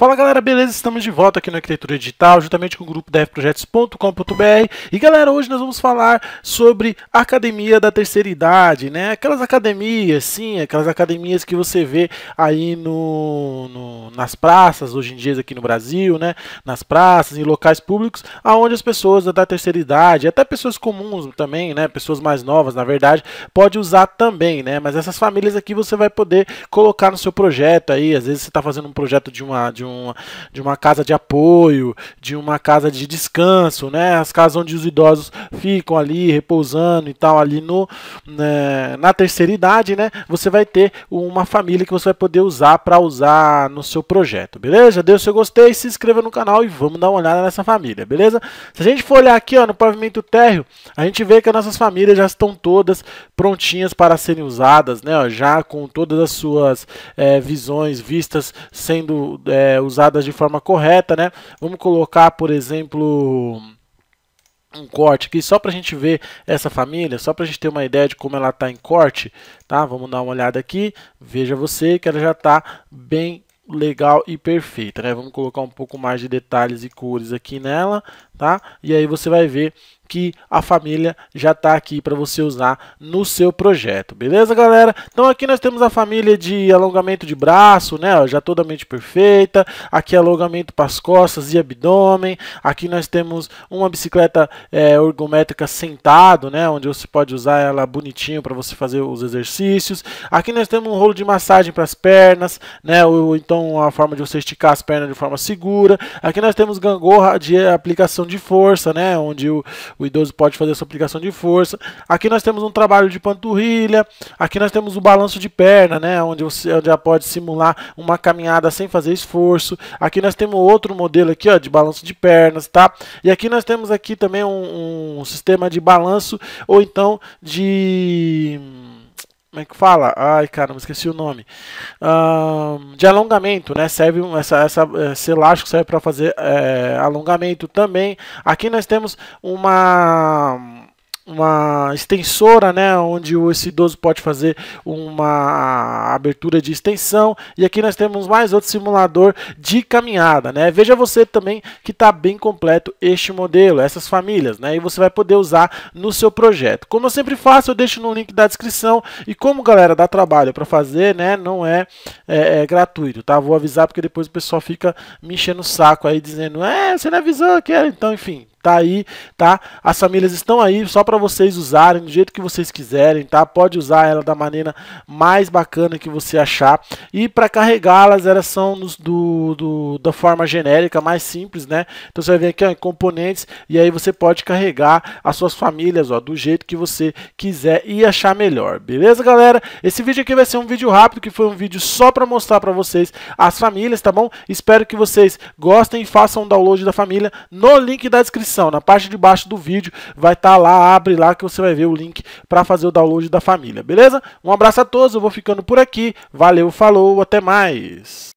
Fala galera, beleza? Estamos de volta aqui no Arquitetura Digital, juntamente com o grupo devprojetos.com.br. E galera, hoje nós vamos falar sobre academia da terceira idade, né? Aquelas academias, sim, aquelas academias que você vê aí no, no, nas praças, hoje em dia aqui no Brasil, né? Nas praças, em locais públicos, aonde as pessoas da terceira idade, até pessoas comuns também, né? Pessoas mais novas, na verdade, pode usar também, né? Mas essas famílias aqui você vai poder colocar no seu projeto aí. Às vezes você está fazendo um projeto de uma. De um uma, de uma casa de apoio, de uma casa de descanso, né? As casas onde os idosos ficam ali repousando e tal, ali no né, na terceira idade, né? Você vai ter uma família que você vai poder usar para usar no seu projeto, beleza? Deu o seu gostei, se inscreva no canal e vamos dar uma olhada nessa família, beleza? Se a gente for olhar aqui ó, no pavimento térreo, a gente vê que as nossas famílias já estão todas prontinhas para serem usadas, né? Ó, já com todas as suas é, visões, vistas sendo é, usadas de forma correta, né? Vamos colocar, por exemplo, um corte aqui só para a gente ver essa família, só para a gente ter uma ideia de como ela está em corte, tá? Vamos dar uma olhada aqui, veja você que ela já está bem legal e perfeita, né? Vamos colocar um pouco mais de detalhes e cores aqui nela, tá? E aí você vai ver que a família já está aqui para você usar no seu projeto, beleza, galera? Então aqui nós temos a família de alongamento de braço, né? já totalmente perfeita. Aqui alongamento para as costas e abdômen. Aqui nós temos uma bicicleta é, ergométrica sentado, né? Onde você pode usar ela bonitinho para você fazer os exercícios. Aqui nós temos um rolo de massagem para as pernas, né? Ou então a forma de você esticar as pernas de forma segura. Aqui nós temos gangorra de aplicação de força, né? Onde o, o idoso pode fazer a sua aplicação de força. Aqui nós temos um trabalho de panturrilha. Aqui nós temos o balanço de perna, né? Onde você já pode simular uma caminhada sem fazer esforço. Aqui nós temos outro modelo aqui, ó, de balanço de pernas, tá? E aqui nós temos aqui também um, um sistema de balanço ou então de como é que fala? Ai, cara, me esqueci o nome. Um, de alongamento, né? Serve um, essa, essa, eh, esse elástico serve para fazer é, alongamento também. Aqui nós temos uma uma extensora, né, onde esse idoso pode fazer uma abertura de extensão. E aqui nós temos mais outro simulador de caminhada, né? Veja você também que está bem completo este modelo, essas famílias, né? E você vai poder usar no seu projeto. Como eu sempre faço, eu deixo no link da descrição. E como galera dá trabalho para fazer, né? Não é, é, é, gratuito, tá? Vou avisar porque depois o pessoal fica me enchendo o saco aí dizendo, é, você não avisou que era, então, enfim tá aí, tá? As famílias estão aí só para vocês usarem do jeito que vocês quiserem, tá? Pode usar ela da maneira mais bacana que você achar. E para carregá-las, elas são nos, do, do, da forma genérica, mais simples, né? Então você vai ver aqui ó, em componentes e aí você pode carregar as suas famílias, ó, do jeito que você quiser e achar melhor. Beleza, galera? Esse vídeo aqui vai ser um vídeo rápido, que foi um vídeo só para mostrar para vocês as famílias, tá bom? Espero que vocês gostem e façam o download da família no link da descrição descrição, na parte de baixo do vídeo, vai estar tá lá, abre lá que você vai ver o link para fazer o download da família, beleza? Um abraço a todos, eu vou ficando por aqui. Valeu, falou, até mais.